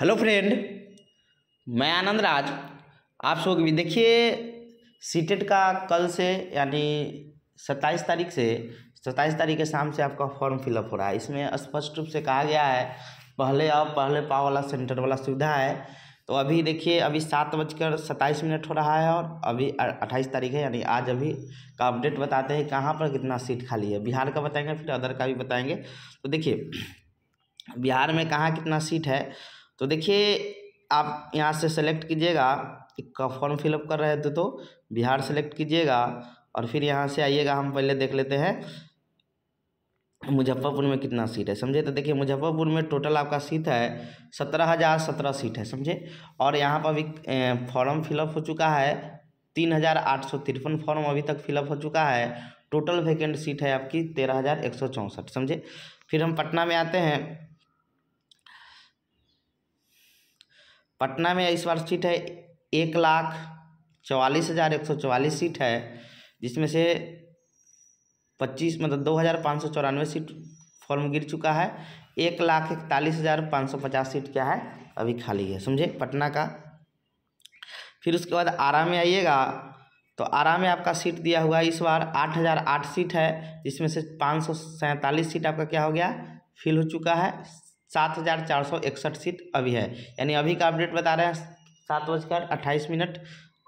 hello friend मैं आनंद राज आप सब भी देखिए सीटेट का कल से यानी सत्ताईस तारीख से सत्ताईस तारीख के शाम से आपका फॉर्म फिलअप हो रहा है इसमें स्पष्ट रूप से कहा गया है पहले अब पहले पाव वाला सेंटर वाला सुविधा है तो अभी देखिए अभी सात बजकर सत्ताईस मिनट हो रहा है और अभी अट्ठाईस तारीख है यानी आज अभी का अपडेट बताते हैं कहाँ पर कितना सीट खाली है बिहार का बताएंगे फिर अदर का भी बताएंगे तो देखिए बिहार में कहाँ कितना सीट है तो देखिए आप यहाँ से सेलेक्ट कीजिएगा का फॉर्म फिलअप कर रहे थे तो, तो बिहार सेलेक्ट कीजिएगा और फिर यहाँ से आइएगा हम पहले देख लेते हैं मुजफ्फरपुर में कितना सीट है समझे तो देखिए मुजफ्फरपुर में टोटल आपका सीट है सत्रह हज़ार सत्रह सीट है समझे और यहाँ पर अभी फॉर्म फिलअप हो चुका है तीन हज़ार आठ सौ तिरपन फॉर्म अभी तक फिलअप हो चुका है टोटल वैकेंट सीट है आपकी तेरह हज़ार एक सौ चौंसठ समझे फिर हम पटना में आते हैं पटना में इस बार सीट है एक लाख चवालीस हज़ार एक सौ चवालीस सीट है जिसमें से पच्चीस मतलब दो हज़ार पाँच सौ चौरानवे सीट फॉर्म गिर चुका है एक लाख इकतालीस हज़ार पाँच सौ पचास सीट क्या है अभी खाली है समझे पटना का फिर उसके बाद आरा में आइएगा तो आरा में आपका सीट दिया हुआ है इस बार आठ हज़ार आठ सीट है जिसमें से पाँच सौ सैंतालीस सीट आपका क्या हो गया फिल हो चुका है सात हज़ार चार सौ इकसठ सीट अभी है यानी अभी का अपडेट बता रहे हैं सात बजकर अट्ठाईस मिनट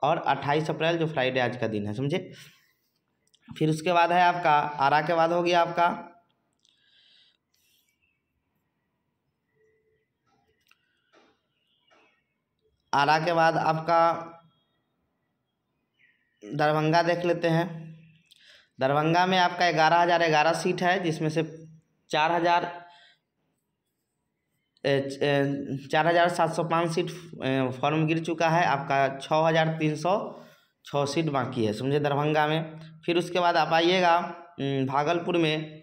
और अट्ठाईस अप्रैल जो फ्राइडे आज का दिन है समझे फिर उसके बाद है आपका आरा के बाद हो गया आपका आरा के बाद आपका दरभंगा देख लेते हैं दरभंगा में आपका ग्यारह हज़ार ग्यारह सीट है जिसमें से चार हज़ार चार हज़ार सात सौ पाँच सीट फॉर्म गिर चुका है आपका छः हज़ार तीन सौ छः सीट बाकी है समझे दरभंगा में फिर उसके बाद आप आइएगा भागलपुर में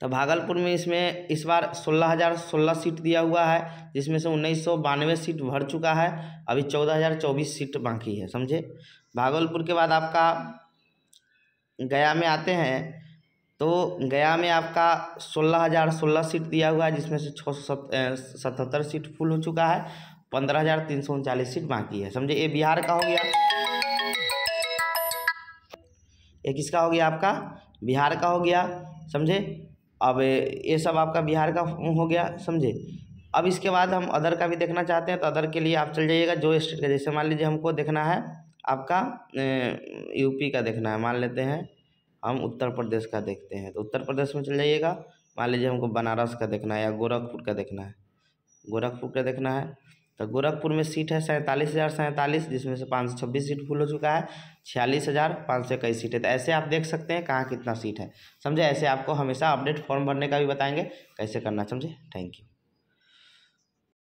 तो भागलपुर में इसमें इस बार सोलह हज़ार सोलह सीट दिया हुआ है जिसमें से उन्नीस सौ बानवे सीट भर चुका है अभी चौदह हज़ार चौबीस सीट बाकी है समझे भागलपुर के बाद आपका गया में आते हैं तो गया में आपका सोलह हज़ार सोलह सीट दिया हुआ है जिसमें से छः सौ सतहत्तर सीट फुल हो चुका है पंद्रह हज़ार तीन सौ उनचालीस सीट बाकी है समझे ये बिहार का हो गया ये किसका हो गया आपका बिहार का हो गया समझे अब ये सब आपका बिहार का हो गया समझे अब इसके बाद हम अदर का भी देखना चाहते हैं तो अदर के लिए आप चल जाइएगा जो स्टेट का जैसे मान लीजिए हमको देखना है आपका यूपी का देखना है मान लेते हैं हम उत्तर प्रदेश का देखते हैं तो उत्तर प्रदेश में चले जाइएगा मान लीजिए हमको बनारस का देखना है या गोरखपुर का देखना है गोरखपुर का देखना है तो गोरखपुर में सीट है सैंतालीस हज़ार सैंतालीस जिसमें से पाँच सौ छब्बीस सीट फुल हो चुका है छियालीस हज़ार पाँच सौ इक्कीस सीट है तो ऐसे आप देख सकते हैं कहाँ कितना सीट है समझे ऐसे आपको हमेशा अपडेट फॉर्म भरने का भी बताएंगे कैसे करना समझे थैंक यू